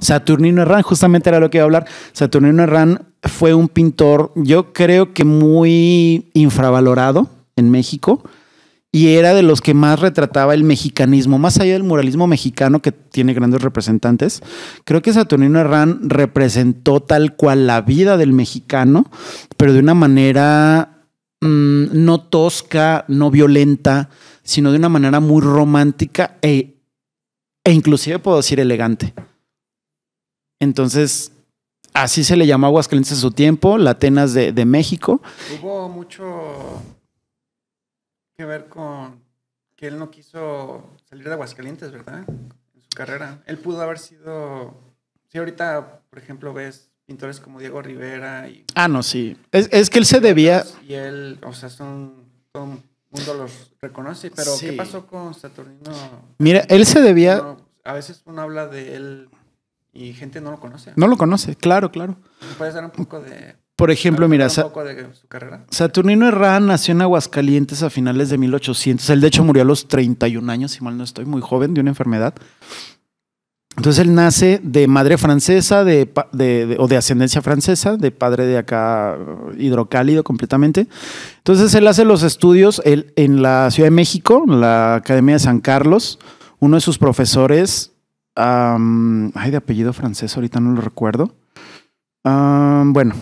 Saturnino Herrán, justamente era lo que iba a hablar. Saturnino Herrán fue un pintor, yo creo que muy infravalorado en México y era de los que más retrataba el mexicanismo, más allá del muralismo mexicano que tiene grandes representantes. Creo que Saturnino Herrán representó tal cual la vida del mexicano, pero de una manera mm, no tosca, no violenta, sino de una manera muy romántica e, e inclusive puedo decir elegante. Entonces, así se le llamó Aguascalientes en su tiempo, la Atenas de, México. Hubo mucho que ver con que él no quiso salir de Aguascalientes, ¿verdad? En su carrera. Él pudo haber sido. Si ahorita, por ejemplo, ves pintores como Diego Rivera y. Ah, no, sí. Es, que él se debía. Y él, o sea, son. son mundo los reconoce, pero ¿qué pasó con Saturnino? Mira, él se debía. a veces uno habla de él y gente no lo conoce. No lo conoce, claro, claro. ¿Puedes dar un poco de... Por ejemplo, mira, Saturnino Herrán nació en Aguascalientes a finales de 1800. Él de hecho murió a los 31 años, si mal no estoy, muy joven, de una enfermedad. Entonces él nace de madre francesa de, o de ascendencia francesa, de padre de acá hidrocálido completamente. Entonces él hace los estudios en la Ciudad de México, en la Academia de San Carlos. Uno de sus profesores ay, de apellido francés, ahorita no lo recuerdo. bueno,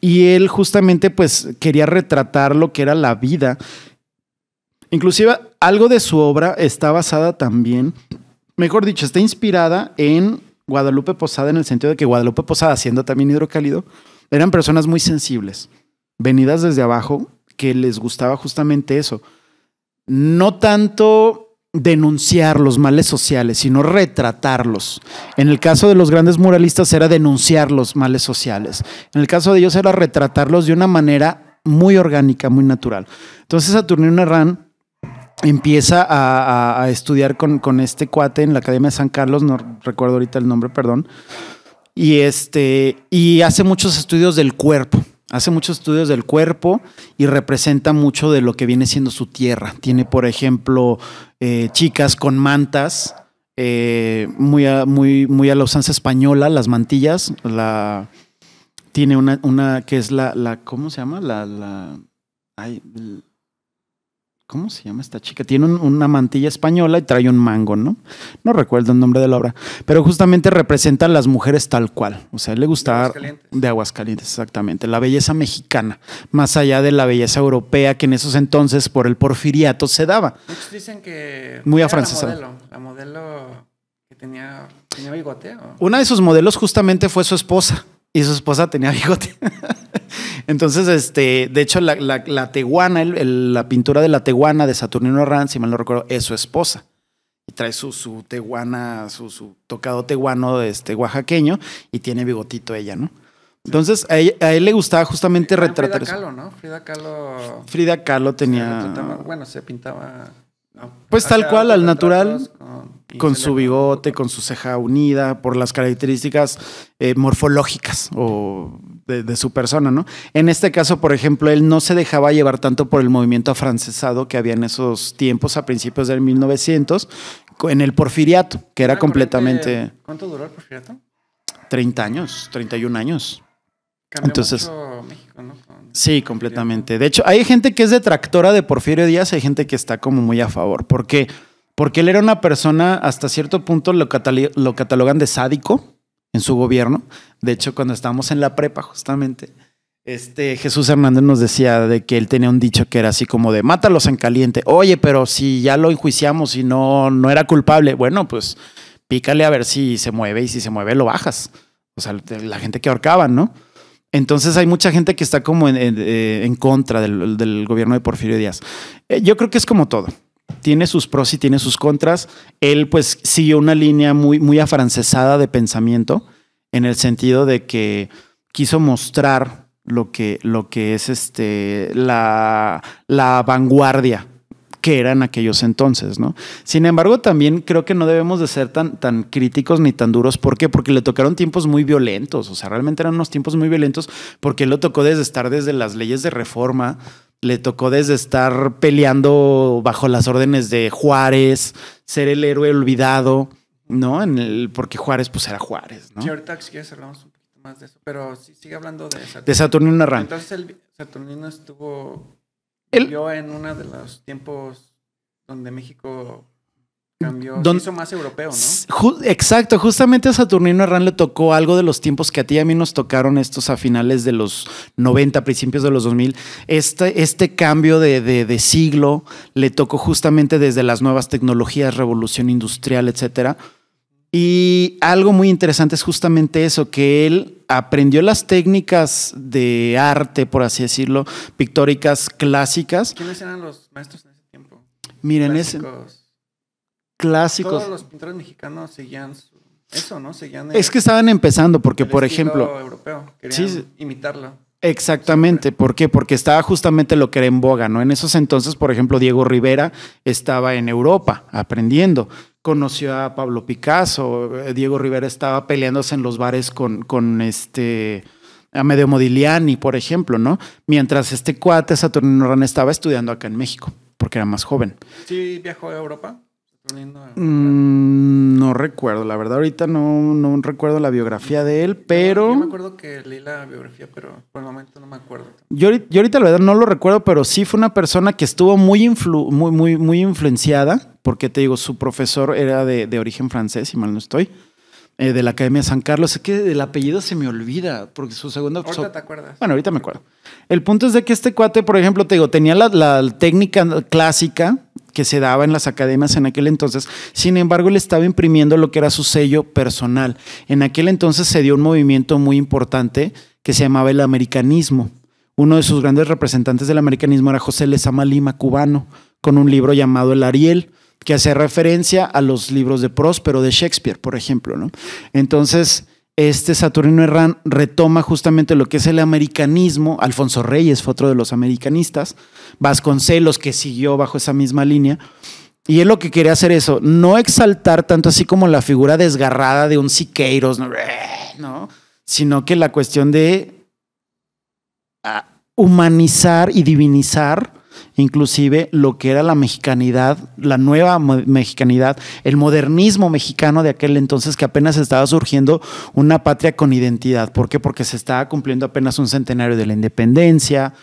y él justamente pues quería retratar lo que era la vida. Inclusive algo de su obra está basada también, mejor dicho, está inspirada en Guadalupe Posada en el sentido de que Guadalupe Posada, siendo también hidrocálido, eran personas muy sensibles, venidas desde abajo, que les gustaba justamente eso. No tanto denunciar los males sociales, sino retratarlos. En el caso de los grandes muralistas era denunciar los males sociales. En el caso de ellos era retratarlos de una manera muy orgánica, muy natural. Entonces Saturnino Herrán empieza a, estudiar con, con, este cuate en la Academia de San Carlos, no recuerdo ahorita el nombre, perdón, y, este, y hace muchos estudios del cuerpo. Hace muchos estudios del cuerpo y representa mucho de lo que viene siendo su tierra. Tiene, por ejemplo, eh, chicas con mantas, eh, muy, a, muy, muy a la usanza española, las mantillas. La, tiene una, una que es la, la, ¿cómo se llama? La, la, ¿Cómo se llama esta chica? Tiene una mantilla española y trae un mango, ¿no? No recuerdo el nombre de la obra, pero justamente representa a las mujeres tal cual. O sea, le gustaba de Aguascalientes. exactamente. La belleza mexicana, más allá de la belleza europea que en esos entonces por el porfiriato se daba. Muchos dicen que. Muy afrancesada. La modelo, modelo que tenía, bigote. Una de sus modelos justamente fue su esposa y su esposa tenía bigote. Entonces, este, de hecho, la, tehuana, la teguana, la pintura de la teguana de Saturnino Ranz si mal no recuerdo, es su esposa. Y trae su, su su, tocado teguano este, oaxaqueño y tiene bigotito ella, ¿no? Entonces, a e, él, le gustaba justamente ah, retratar Frida Kahlo, ¿no? Frida Kahlo. Frida Kahlo tenía. bueno, se pintaba. pues tal cual, al natural, con, su bigote, con su ceja unida, por las características eh, morfológicas o de, su persona, ¿no? En este caso, por ejemplo, él no se dejaba llevar tanto por el movimiento afrancesado que había en esos tiempos, a principios del 1900, en el porfiriato, que era ah, este completamente... ¿Cuánto duró el porfiriato? 30 años, 31 años. Entonces, sí, completamente. De hecho, hay gente que es detractora de Porfirio Díaz, hay gente que está como muy a favor. ¿Por qué? Porque él era una persona, hasta cierto punto lo catalogan de sádico, en su gobierno. De hecho, cuando estábamos en la prepa, justamente, este Jesús Hernández nos decía de que él tenía un dicho que era así como de mátalos en caliente. Oye, pero si ya lo enjuiciamos y no, no era culpable, bueno, pues pícale a ver si se mueve y si se mueve lo bajas. O sea, la gente que ahorcaban, ¿no? Entonces hay mucha gente que está como en, eh, contra del, gobierno de Porfirio Díaz. Eh, yo creo que es como todo tiene sus pros y tiene sus contras. Él pues siguió una línea muy, muy afrancesada de pensamiento en el sentido de que quiso mostrar lo que, lo que es este, la, la vanguardia que eran aquellos entonces, ¿no? Sin embargo, también creo que no debemos de ser tan, tan críticos ni tan duros. ¿Por qué? Porque le tocaron tiempos muy violentos, o sea, realmente eran unos tiempos muy violentos porque él lo tocó desde estar desde las leyes de reforma, le tocó desde estar peleando bajo las órdenes de Juárez, ser el héroe olvidado, ¿no? porque Juárez, pues era Juárez, ¿no? Sí, ahorita si quieres hablamos un poquito más de eso, pero sigue hablando de Saturnino. De Saturnino Entonces el Saturnino estuvo, vivió en uno de los tiempos donde México Cambió, hizo más europeo, ¿no? exacto, justamente a Saturnino Herrán le tocó algo de los tiempos que a ti y a mí nos tocaron estos a finales de los 90, principios de los 2000. Este, este cambio de, siglo le tocó justamente desde las nuevas tecnologías, revolución industrial, etcétera. Y algo muy interesante es justamente eso, que él aprendió las técnicas de arte, por así decirlo, pictóricas clásicas. ¿Quiénes eran los maestros en ese tiempo? Miren, ese clásicos. Todos los pintores mexicanos seguían eso, ¿no? Seguían es que estaban empezando, porque, por ejemplo. europeo, querían imitarlo. Exactamente, ¿por qué? Porque estaba justamente lo que era en boga, ¿no? En esos entonces, por ejemplo, Diego Rivera estaba en Europa aprendiendo conoció a Pablo Picasso, eh, Diego Rivera estaba peleándose en los bares con, con este Amedeo Modigliani, por ejemplo, ¿no? Mientras este cuate Saturnino Ran estaba estudiando acá en México, porque era más joven. ¿Sí viajó a Europa? Mm, no recuerdo, la verdad ahorita no, no recuerdo la biografía de él, pero... Yo, me acuerdo que leí la biografía, pero por el momento no me acuerdo. Yo, ahorita la verdad no lo recuerdo, pero sí fue una persona que estuvo muy, muy, muy, muy influenciada, porque te digo, su profesor era de, origen francés, si mal no estoy, eh, de la Academia San Carlos. Es que el apellido se me olvida, porque su segunda... Ahorita te acuerdas. Bueno, ahorita me acuerdo. El punto es de que este cuate, por ejemplo, te digo, tenía la, la técnica clásica que se daba en las academias en aquel entonces. Sin embargo, le estaba imprimiendo lo que era su sello personal. En aquel entonces se dio un movimiento muy importante que se llamaba el americanismo. Uno de sus grandes representantes del americanismo era José Lezama Lima, cubano, con un libro llamado El Ariel, que hace referencia a los libros de Próspero de Shakespeare, por ejemplo. ¿no? Entonces, este Saturnino Herrán retoma justamente lo que es el americanismo. Alfonso Reyes fue otro de los americanistas. Vasconcelos, que siguió bajo esa misma línea. Y él lo que quería hacer eso, no exaltar tanto así como la figura desgarrada de un Siqueiros, sino que la cuestión de ah, humanizar y divinizar inclusive lo que era la mexicanidad, la nueva mexicanidad, el modernismo mexicano de aquel entonces que apenas estaba surgiendo una patria con identidad. ¿Por qué? Porque se estaba cumpliendo apenas un centenario de la independencia,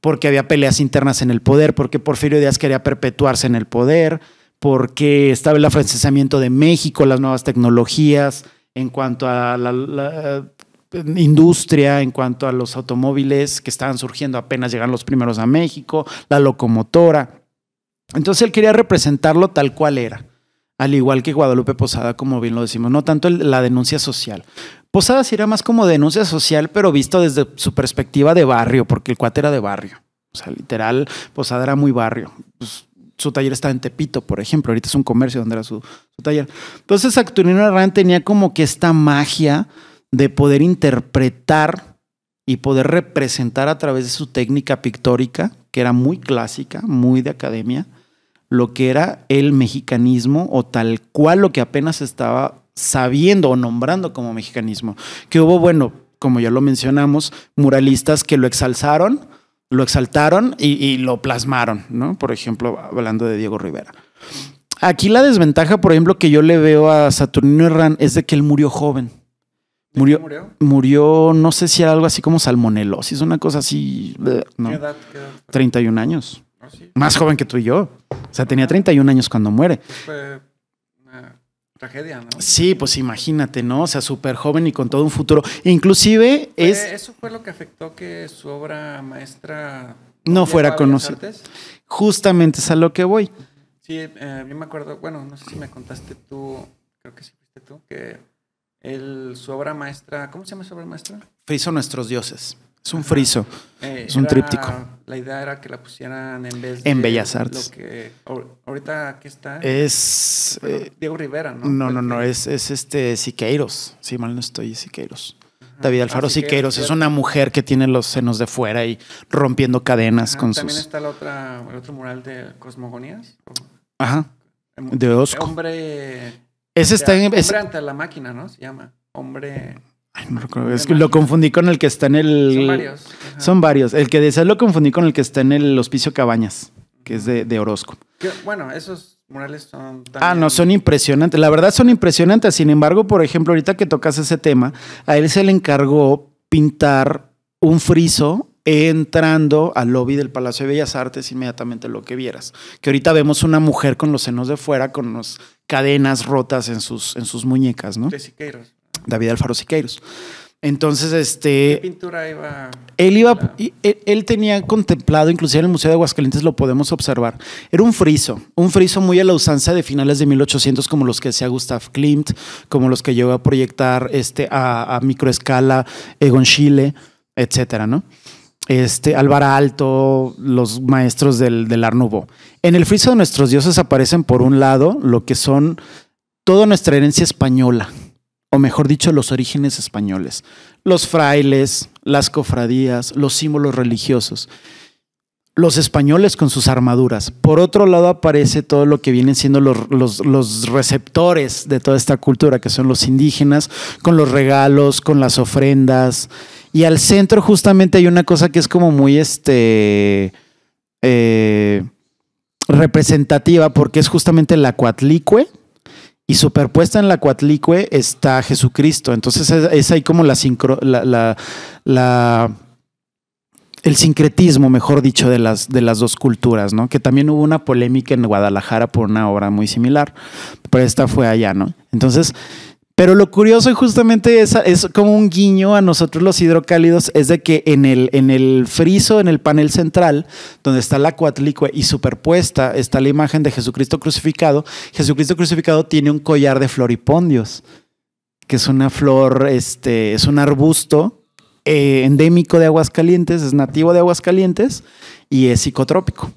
porque había peleas internas en el poder, porque Porfirio Díaz quería perpetuarse en el poder, porque estaba el afrancesamiento de México, las nuevas tecnologías en cuanto a la, la industria en cuanto a los automóviles que estaban surgiendo apenas llegan los primeros a México, la locomotora. Entonces él quería representarlo tal cual era, al igual que Guadalupe Posada, como bien lo decimos, no tanto la denuncia social. Posada era más como denuncia social, pero visto desde su perspectiva de barrio, porque el cuate era de barrio. O sea, literal, Posada era muy barrio. Pues, su taller estaba en Tepito, por ejemplo. Ahorita es un comercio donde era su, taller. Entonces, Acturino Herrán tenía como que esta magia de poder interpretar y poder representar a través de su técnica pictórica, que era muy clásica, muy de academia, lo que era el mexicanismo o tal cual lo que apenas estaba sabiendo o nombrando como mexicanismo. Que hubo, bueno, como ya lo mencionamos, muralistas que lo exalzaron, lo exaltaron y, y, lo plasmaron, ¿no? Por ejemplo, hablando de Diego Rivera. Aquí la desventaja, por ejemplo, que yo le veo a Saturnino Herrán es de que él murió joven. Murió, murió, no sé si era algo así como salmonelosis, una cosa así. ¿Qué, edad, 31 años. Ah, Más joven que tú y yo. O sea, tenía 31 años cuando muere. Fue una tragedia, ¿no? Sí, pues imagínate, ¿no? O sea, súper joven y con todo un futuro. Inclusive es. Eso fue lo que afectó que su obra maestra no fuera conocida. Justamente es a lo que voy. Sí, eh, yo me acuerdo, bueno, no sé si me contaste tú, creo que sí fuiste tú, que el, su obra maestra, ¿cómo se llama su obra maestra? Friso Nuestros Dioses. Es un friso, eh, es un tríptico. La idea era que la pusieran en vez de. En Bellas Artes. ahorita, ¿qué está? Es. Eh, Diego Rivera, ¿no? No, no, no, este. es, es este Siqueiros. Si mal no estoy, Siqueiros. David ah, Alfaro Siqueiros, es una mujer que tiene los senos de fuera y rompiendo cadenas con sus. También está el otro mural de Cosmogonías. Ajá. De Osco. Hombre ese está en. Hombre la máquina, ¿no? Se llama. Hombre. Ay, no recuerdo. lo confundí con el que está en el. Son varios. Son varios. El que decía lo confundí con el que está en el Hospicio Cabañas, que es de, Orozco. bueno, esos murales son. Ah, no, son impresionantes. La verdad son impresionantes. Sin embargo, por ejemplo, ahorita que tocas ese tema, a él se le encargó pintar un friso entrando al lobby del Palacio de Bellas Artes, inmediatamente lo que vieras. Que ahorita vemos una mujer con los senos de fuera, con las cadenas rotas en sus, en sus muñecas, ¿no? De Siqueiros. David Alfaro Siqueiros. Entonces, este. ¿Qué pintura iba? Él iba. Él, tenía contemplado, inclusive en el Museo de Aguascalientes lo podemos observar. Era un friso, un friso muy a la usanza de finales de 1800, como los que hacía Gustav Klimt, como los que llegó a proyectar este, a, a microescala Egon Schiele, etcétera, ¿no? este, Álvaro Alto, los maestros del, del Arnubo. En el friso de nuestros dioses aparecen, por un lado, lo que son toda nuestra herencia española, o mejor dicho, los orígenes españoles, los frailes, las cofradías, los símbolos religiosos, los españoles con sus armaduras. Por otro lado aparece todo lo que vienen siendo los, los receptores de toda esta cultura, que son los indígenas, con los regalos, con las ofrendas, y al centro justamente hay una cosa que es como muy este... Eh, representativa porque es justamente la cuatlicue y superpuesta en la cuatlicue está Jesucristo. Entonces es, ahí como el sincretismo, mejor dicho, de las, de las dos culturas, ¿no? Que también hubo una polémica en Guadalajara por una obra muy similar, pero esta fue allá, ¿no? Entonces pero lo curioso y justamente es, como un guiño a nosotros los hidrocálidos, es de que en el, en el friso, en el panel central, donde está la cuatlicue y superpuesta está la imagen de Jesucristo crucificado, Jesucristo crucificado tiene un collar de floripondios, que es una flor, este, es un arbusto eh, endémico de Aguascalientes, es nativo de Aguascalientes y es psicotrópico.